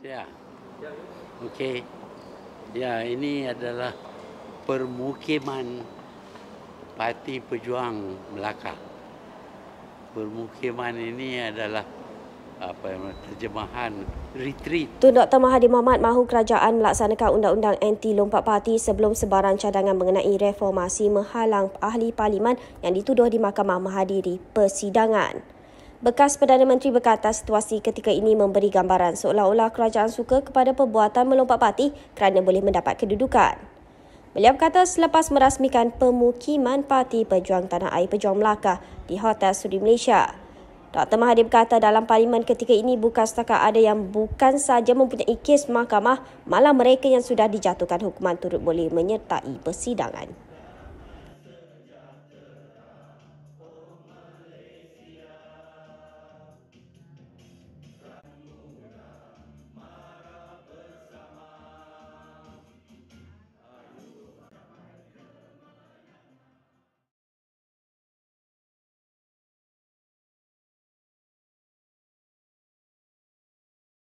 Ya. ya, ya. Okey. Ya, ini adalah permukiman Parti Pejuang Melaka. Permukiman ini adalah apa yang terjemahan retreat. Tun Dr. Mahathir Mohamad mahu kerajaan melaksanakan undang-undang anti lompat parti sebelum sebarang cadangan mengenai reformasi menghalang ahli parlimen yang dituduh di mahkamah menghadiri persidangan. Bekas Perdana Menteri berkata situasi ketika ini memberi gambaran seolah-olah kerajaan suka kepada perbuatan melompat parti kerana boleh mendapat kedudukan. Beliau berkata selepas merasmikan pemukiman parti Pejuang Tanah Air Pejuang Melaka di Hotel Suri Malaysia. Dr. Mahathir berkata dalam parlimen ketika ini bukan setakat ada yang bukan saja mempunyai kes mahkamah, malah mereka yang sudah dijatuhkan hukuman turut boleh menyertai persidangan.